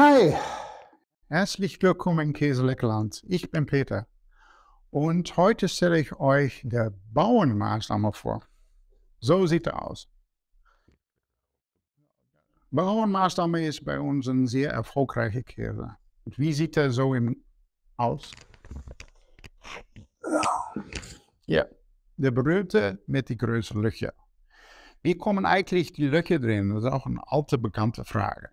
Hi, herzlich willkommen in Käseleckland. Ich bin Peter und heute stelle ich euch der Bauernmaßnahme vor. So sieht er aus. Bauernmaßnahme ist bei uns ein sehr erfolgreicher Käse. Und wie sieht er so im aus? Ja, der berührte mit die größten Löcher. Wie kommen eigentlich die Löcher drin? Das ist auch eine alte bekannte Frage.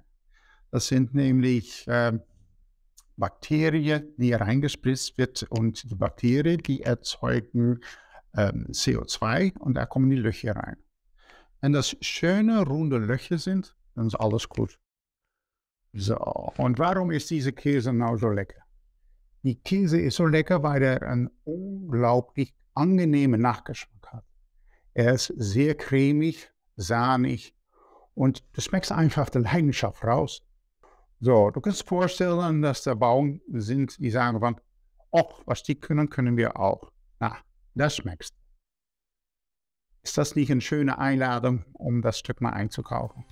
Das sind nämlich äh, Bakterien, die reingespritzt wird und die Bakterien, die erzeugen äh, CO2 und da kommen die Löcher rein. Wenn das schöne runde Löcher sind, dann ist alles gut. So, und warum ist diese Käse genau so lecker? Die Käse ist so lecker, weil er einen unglaublich angenehmen Nachgeschmack hat. Er ist sehr cremig, sahnig und du schmeckst einfach die Leidenschaft raus. So, du kannst vorstellen, dass der Baum sind, die sagen von, ach, was die können, können wir auch. Na, das schmeckst. Ist das nicht eine schöne Einladung, um das Stück mal einzukaufen?